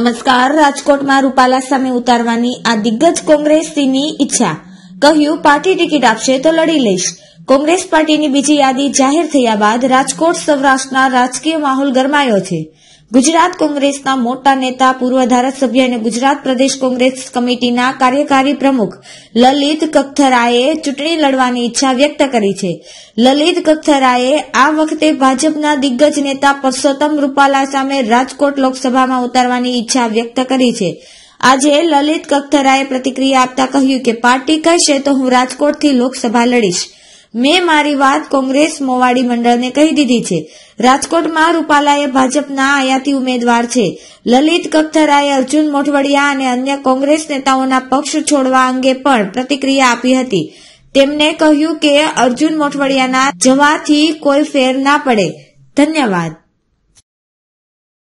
નમસ્કાર રાજકોટમાં રૂપાલા સામે ઉતારવાની આ દિગ્ગજ કોંગ્રેસની ઈચ્છા કહ્યું પાર્ટી ટિકિટ આપશે તો લડી લઈશ કોંગ્રેસ પાર્ટીની બીજી યાદી જાહેર થયા બાદ રાજકોટ સૌરાષ્ટ્રના રાજકીય માહોલ ગરમાયો છે ગુજરાત કોંગ્રેસના મોટા નેતા પૂર્વ ધારાસભ્ય અને ગુજરાત પ્રદેશ કોંગ્રેસ કમિટીના કાર્યકારી પ્રમુખ લલિત કખથરાએ ચૂંટણી લડવાની ઈચ્છા વ્યક્ત કરી છે લલિત કખથરાએ આ વખતે ભાજપના દિગ્ગજ નેતા પરસોત્તમ રૂપાલા સામે રાજકોટ લોકસભામાં ઉતારવાની ઈચ્છા વ્યક્ત કરી છે આજે લલિત કખથરાએ પ્રતિક્રિયા આપતા કહ્યું કે પાર્ટી કહેશે તો હું રાજકોટથી લોકસભા લડીશ મેં મારી વાત કોંગ્રેસ મોવાડી મંડળને કહી દીધી છે રાજકોટમાં રૂપાલાએ ભાજપના આયાતી ઉમેદવાર છે લલિત કથરાએ અર્જુન મોઠવડિયા અને અન્ય કોંગ્રેસ નેતાઓના પક્ષ છોડવા અંગે પણ પ્રતિક્રિયા આપી હતી તેમણે કહ્યું કે અર્જુન મોઠવડિયાના જવાથી કોઈ ફેર ના પડે ધન્યવાદ